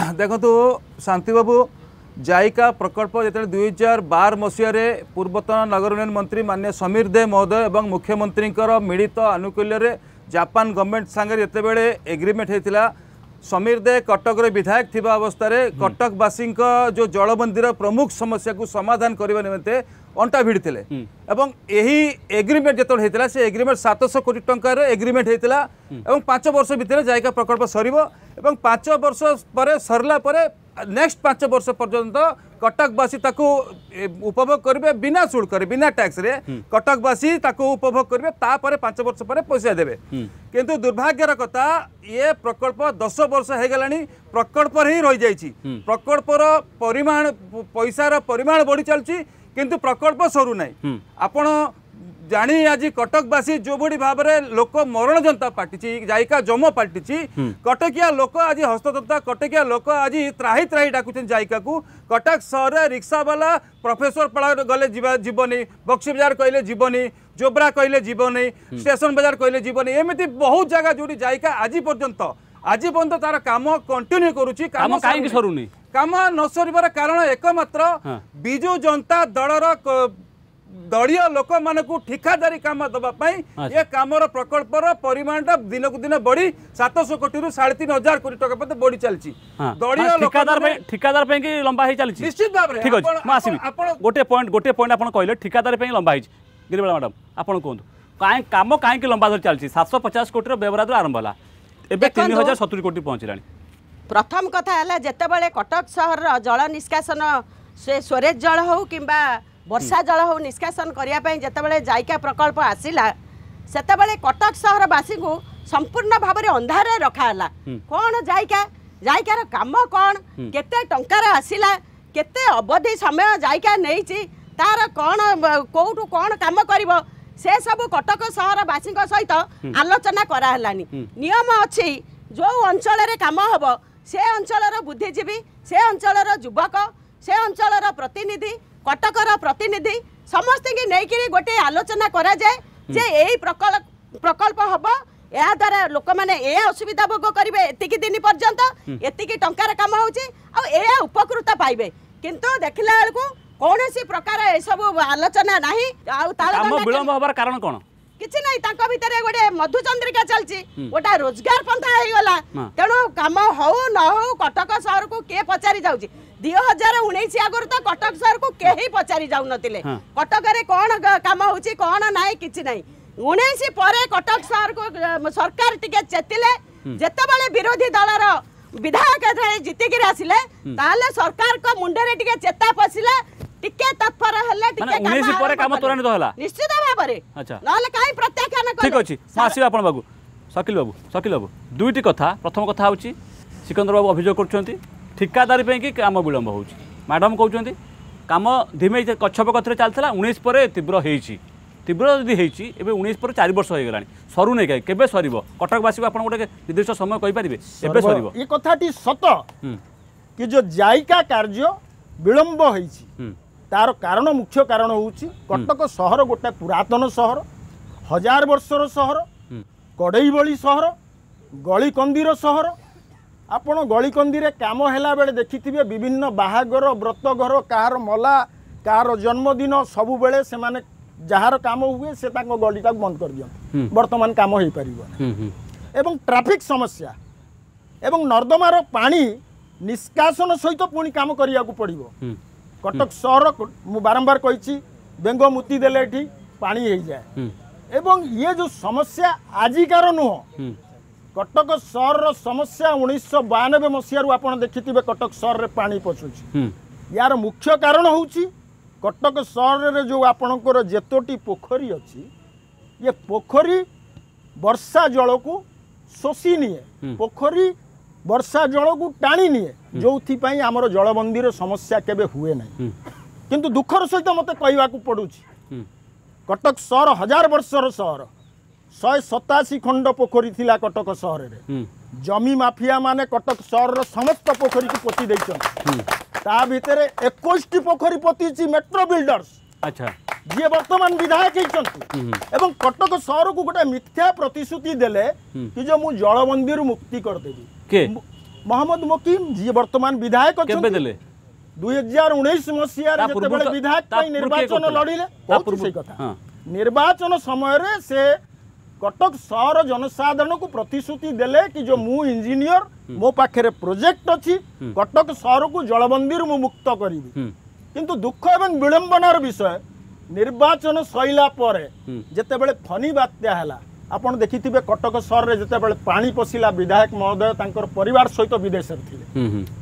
ଦେଖନ୍ତୁ ଶାନ୍ତିବାବୁ ଜାଇକା ପ୍ରକଳ୍ପ ଯେତେବେଳେ ଦୁଇ ହଜାର ବାର ମସିହାରେ ପୂର୍ବତନ ନଗର ଉନ୍ନୟନ ମନ୍ତ୍ରୀ ମାନ୍ୟ ସମୀର ଦେ ମହୋଦୟ ଏବଂ ମୁଖ୍ୟମନ୍ତ୍ରୀଙ୍କର ମିଳିତ ଆନୁକୂଲ୍ୟରେ ଜାପାନ ଗଭର୍ଣ୍ଣମେଣ୍ଟ ସାଙ୍ଗରେ ଯେତେବେଳେ ଏଗ୍ରିମେଣ୍ଟ ହୋଇଥିଲା ସମୀର ଦେ କଟକର ବିଧାୟକ ଥିବା ଅବସ୍ଥାରେ କଟକବାସୀଙ୍କ ଯେଉଁ ଜଳବନ୍ଦୀର ପ୍ରମୁଖ ସମସ୍ୟାକୁ ସମାଧାନ କରିବା ନିମନ୍ତେ ଅଣ୍ଟା ଭିଡ଼ିଥିଲେ ଏବଂ ଏହି ଏଗ୍ରିମେଣ୍ଟ ଯେତେବେଳେ ହେଇଥିଲା ସେ ଏଗ୍ରିମେଣ୍ଟ ସାତଶହ କୋଟି ଟଙ୍କାର ଏଗ୍ରିମେଣ୍ଟ ହେଇଥିଲା ଏବଂ ପାଞ୍ଚ ବର୍ଷ ଭିତରେ ଜାଇକା ପ୍ରକଳ୍ପ ସରିବ ଏବଂ ପାଞ୍ଚ ବର୍ଷ ପରେ ସରିଲା ପରେ नेक्स्ट पांच वर्ष पर्यंत कटकवासी उपभोग करेंगे बिना शुल्क बिना टैक्स रे हम्म। कटकवासी उपभोग करेंगे पांच वर्ष पर पैसा देवे हम्म। कि दुर्भाग्यर कथा ये प्रकल्प दस वर्ष हो गला प्रकल्प ही रही जा प्रकल्पर परिमाण पैसार परिमाण बढ़ी चलती किंतु प्रकल्प सरु आप জানি আজ কটকবাসী যেভাবে ভাবে লোক মরণ যন্তা পাটিছি জায়িকা জম পাটিছি কটকিয়া লোক আজ হস্ততন্তা কটকিয়া লোক আজ ত্রাহি ত্রাহি ডাকুছেন জায়িকা কু কটক সহরে রিক্সাওয়ালা প্রফেসর পড়া গলে জীবনী বক্সি বাজার কহিলে জীবনী জোব্রা কহিলে জীবনী স্টেশন বাজার কহিলে জীবনী এমিতি বহু জায়গা যেটি জায়িকা আজ পর্যন্ত আজ পর্যন্ত তার কাম কন্টিনিউ করুছি কাম কাইকি সরুনি কাম ন সরিবার কারণ একমাত্র বিজু জনতা দলর दलीय लो म ठिकादारी प्रकल्पर दि बढी सतश कि साढे तिन हजार कि बढी चाहिँ ठिकदार गएन्टी कहिले ठिकदार लम्बाइ म्याडम कहीँ कि लम्बा सात सो पचास किटिर व्यवराज आम्भ हजार सतुरी कति पहुँच प्रथम कथा कटक सहर जल निष्कासन सोरेज जल हौ कम्बा ବର୍ଷା ଜଳ ହଉ ନିଷ୍କାସନ କରିବା ପାଇଁ ଯେତେବେଳେ ଜାଇକା ପ୍ରକଳ୍ପ ଆସିଲା ସେତେବେଳେ କଟକ ସହରବାସୀଙ୍କୁ ସମ୍ପୂର୍ଣ୍ଣ ଭାବରେ ଅନ୍ଧାରରେ ରଖାହେଲା କ'ଣ ଜାଇକା ଜାଇକାର କାମ କ'ଣ କେତେ ଟଙ୍କାର ଆସିଲା କେତେ ଅବଧି ସମୟ ଜାଇକା ନେଇଛି ତାର କ'ଣ କେଉଁଠୁ କ'ଣ କାମ କରିବ ସେସବୁ କଟକ ସହରବାସୀଙ୍କ ସହିତ ଆଲୋଚନା କରାହେଲାନି ନିୟମ ଅଛି ଯେଉଁ ଅଞ୍ଚଳରେ କାମ ହେବ ସେ ଅଞ୍ଚଳର ବୁଦ୍ଧିଜୀବୀ ସେ ଅଞ୍ଚଳର ଯୁବକ ସେ ଅଞ୍ଚଳର ପ୍ରତିନିଧି କଟକର ପ୍ରତିନିଧି ସମସ୍ତଙ୍କୁ ନେଇକିରି ଗୋଟିଏ ଆଲୋଚନା କରାଯାଏ ଯେ ଏଇ ପ୍ରକଳ୍ପ ହେବ ଏହାଦ୍ୱାରା ଲୋକମାନେ ଏହା ଅସୁବିଧା ଭୋଗ କରିବେ ଏତିକି ଦିନ ପର୍ଯ୍ୟନ୍ତ ଏତିକି ଟଙ୍କାର କାମ ହେଉଛି ଆଉ ଏହା ଉପକୃତ ପାଇବେ କିନ୍ତୁ ଦେଖିଲା ବେଳକୁ କୌଣସି ପ୍ରକାର ଏସବୁ ଆଲୋଚନା ନାହିଁ ଆଉ ତାଳ ବିଳମ୍ବ ହେବାର କାରଣ କ'ଣ କିଛି ନାହିଁ ତାଙ୍କ ଭିତରେ ଗୋଟେ ମଧୁଚନ୍ଦ୍ରିକା ଚାଲିଛି ଗୋଟାଏ ରୋଜଗାର ପନ୍ଥା ହେଇଗଲା ତେଣୁ କାମ ହଉ ନ ହଉ କଟକ ସହରକୁ କିଏ ପଚାରି ଯାଉଛି ଦୁଇ ହଜାର ଉଣେଇଶ ଆଗରୁ ତ କଟକ ସହରକୁ କେହି ପଚାରି ଯାଉନଥିଲେ କଟକରେ କଣ କାମ ହଉଛି କଣ ନାହିଁ କିଛି ନାହିଁ ଉଣେଇଶ ପରେ କଟକ ସହରକୁ ସରକାର ଟିକେ ଚେତିଲେ ଯେତେବେଳେ ବିରୋଧୀ ଦଳର ବିଧାୟକ ଜିତିକିରି ଆସିଲେ ତାହେଲେ ସରକାରଙ୍କ ମୁଣ୍ଡରେ ଟିକେ ଚେତା ପଶିଲା ଟିକେ ତତ୍ପର ହେଲେ ଟିକେ 19 ପରେ କାମ ତ୍ୱରାନ୍ୱିତ ହେଲା ନିଶ୍ଚିତ ଭାବରେ ନହେଲେ କାହିଁ ପ୍ରତ୍ୟାଖ୍ୟାନ କଲେ ଠିକ ଅଛି ମୁଁ ଆସିବି ଆପଣ ବାବୁ ସକିଲ ବାବୁ ସକିଲ ବାବୁ ଦୁଇଟି କଥା ପ୍ରଥମ କଥା ହେଉଛି ସିକନ୍ଦର ବାବୁ ଅଭିଯୋଗ କରୁଛନ୍ତି ଠିକାଦାରୀ ପାଇଁକି କାମ ବିଳମ୍ବ ହେଉଛି ମ୍ୟାଡ଼ାମ୍ କହୁଛନ୍ତି କାମ ଧୀମେ କଚ୍ଛପ କଥରେ ଚାଲିଥିଲା ଉଣେଇଶ ପରେ ତୀବ୍ର ହେଇଛି ତୀବ୍ର ଯଦି ହେଇଛି ଏବେ ଉଣେଇଶ ପରେ ଚାରି ବର୍ଷ ହେଇଗଲାଣି ସରୁନି କାହିଁ କେବେ ସରିବ କଟକବାସୀକୁ ଆପଣ ଗୋଟେ ନିର୍ଦ୍ଦିଷ୍ଟ ସମୟ କହିପାରିବେ ଏବେ ସରିବ ଏ କଥାଟି ସତ କି ଯେଉଁ ଜାଇକା କାର୍ଯ୍ୟ ବିଳମ୍ବ ହେଇଛି তার কারণ মুখ্য কারণ হচ্ছে কটক সহর গোটা পুরাতন সহর হাজার বর্ষর সহর কড়েই ভি সহর গলিকন্দির সহর ଆପଣ ଗଳିକନ୍ଦିରେ କାମ ହେଲା ବେଳେ ଦେଖିଥିବେ ବିଭିନ୍ନ ବାହାଘର ବ୍ରତଘର କାହାର ମଲା କାହାର ଜନ୍ମଦିନ ସବୁବେଳେ ସେମାନେ ଯାହାର କାମ ହୁଏ ସେ ତାଙ୍କ ଗଳିଟାକୁ ବନ୍ଦ କରିଦିଅନ୍ତି ବର୍ତ୍ତମାନ କାମ ହେଇପାରିବ ଏବଂ ଟ୍ରାଫିକ୍ ସମସ୍ୟା ଏବଂ ନର୍ଦ୍ଦମାର ପାଣି ନିଷ୍କାସନ ସହିତ ପୁଣି କାମ କରିବାକୁ ପଡ଼ିବ କଟକ ସହର ମୁଁ ବାରମ୍ବାର କହିଛି ବେଙ୍ଗ ମୁତି ଦେଲେ ଏଠି ପାଣି ହେଇଯାଏ ଏବଂ ଇଏ ଯେଉଁ ସମସ୍ୟା ଆଜିକାର ନୁହଁ କଟକ ସହରର ସମସ୍ୟା ଉଣେଇଶହ ବୟାନବେ ମସିହାରୁ ଆପଣ ଦେଖିଥିବେ କଟକ ସହରରେ ପାଣି ପଶୁଛି ୟାର ମୁଖ୍ୟ କାରଣ ହେଉଛି କଟକ ସହରରେ ଯେଉଁ ଆପଣଙ୍କର ଯେତୋଟି ପୋଖରୀ ଅଛି ଇଏ ପୋଖରୀ ବର୍ଷା ଜଳକୁ ଶୋଷି ନିଏ ପୋଖରୀ ବର୍ଷା ଜଳକୁ ଟାଣି ନିଏ ଯେଉଁଥିପାଇଁ ଆମର ଜଳବନ୍ଦୀର ସମସ୍ୟା କେବେ ହୁଏ ନାହିଁ କିନ୍ତୁ ଦୁଃଖର ସହିତ ମୋତେ କହିବାକୁ ପଡ଼ୁଛି କଟକ ସହର ହଜାର ବର୍ଷର ସହର ଶହେ ସତାଅଶୀ ଖଣ୍ଡ ପୋଖରୀ ଥିଲା କଟକ ସହରରେ ଜମି ମାଫିଆମାନେ କଟକ ସହରର ସମସ୍ତ ପୋଖରୀକୁ ପୋତି ଦେଇଛନ୍ତି ତା ଭିତରେ ଏକୋଇଶଟି ପୋଖରୀ ପୋତିଛି ମେଟ୍ରୋ ବିଲ୍ଡର୍ସ আচ্ছা ଯିଏ ବର୍ତ୍ତମାନ ବିଧାୟକ ହେଇଛନ୍ତି ଏବଂ କଟକ ସହରକୁ ଗୋଟେ ମିଥ୍ୟା ପ୍ରତିଶ୍ରୁତି ଦେଲେ କି ଯେ ମୁଁ ଜଳବନ୍ଦୀରୁ ମୁକ୍ତି କରିଦେବି ମହମ୍ମଦ ମୋକିମ ଯିଏ ବର୍ତ୍ତମାନ ବିଧାୟକ ଦେଲେ ଦୁଇ ହଜାର ଉଣେଇଶ ମସିହାରେ ଯେତେବେଳେ ବିଧାୟକ ପାଇଁ ନିର୍ବାଚନ ଲଢିଲେ ସେଇ କଥା ନିର୍ବାଚନ ସମୟରେ ସେ କଟକ ସହର ଜନସାଧାରଣଙ୍କୁ ପ୍ରତିଶ୍ରୁତି ଦେଲେ କି ଯେ ମୁଁ ଇଞ୍ଜିନିୟର ମୋ ପାଖରେ ପ୍ରୋଜେକ୍ଟ ଅଛି କଟକ ସହରକୁ ଜଳବନ୍ଦୀରୁ ମୁଁ ମୁକ୍ତ କରିବି কিন্তু দুঃখ এবং বিড়ম্বনার বিষয় নির্বাচন সইলা পরে যেতবে ফনি বাত্যা হল আপনার দেখিবে কটক সহরের যেতবে পা পশিলা বিধায়ক মহোদয় তাঁর পরিবার সহ বিদেশের লে